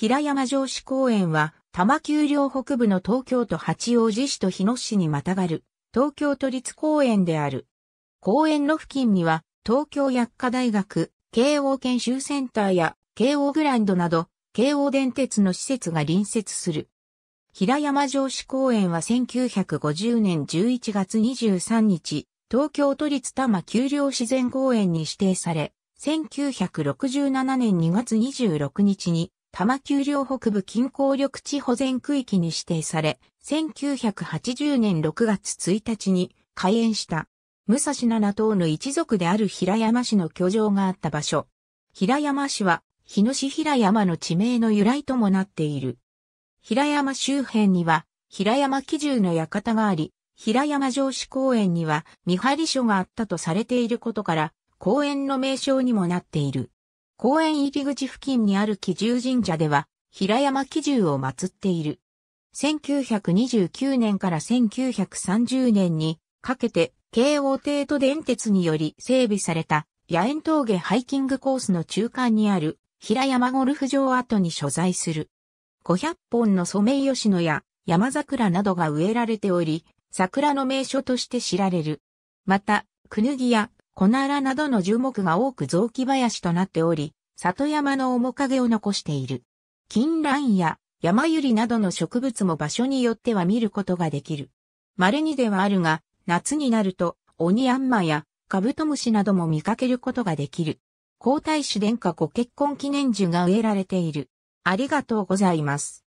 平山城址公園は、多摩丘陵北部の東京都八王子市と日野市にまたがる、東京都立公園である。公園の付近には、東京薬科大学、慶応研修センターや、慶応グランドなど、慶応電鉄の施設が隣接する。平山城址公園は1950年11月23日、東京都立多摩丘陵自然公園に指定され、1967年2月26日に多摩丘陵北部近郊緑地保全区域に指定され、1980年6月1日に開園した。武蔵七島の一族である平山氏の居城があった場所。平山氏は、日野市平山の地名の由来ともなっている。平山周辺には、平山基住の館があり、平山城址公園には見張り所があったとされていることから、公園の名称にもなっている。公園入り口付近にある奇獣神社では、平山奇獣を祀っている。1929年から1930年にかけて、京王帝都電鉄により整備された、野縁峠ハイキングコースの中間にある、平山ゴルフ場跡に所在する。500本のソメイヨシノや山桜などが植えられており、桜の名所として知られる。また、クヌギやコナラなどの樹木が多く雑木林となっており、里山の面影を残している。金蘭や山ゆりなどの植物も場所によっては見ることができる。稀にではあるが、夏になると、鬼アンマやカブトムシなども見かけることができる。皇太子殿下ご結婚記念樹が植えられている。ありがとうございます。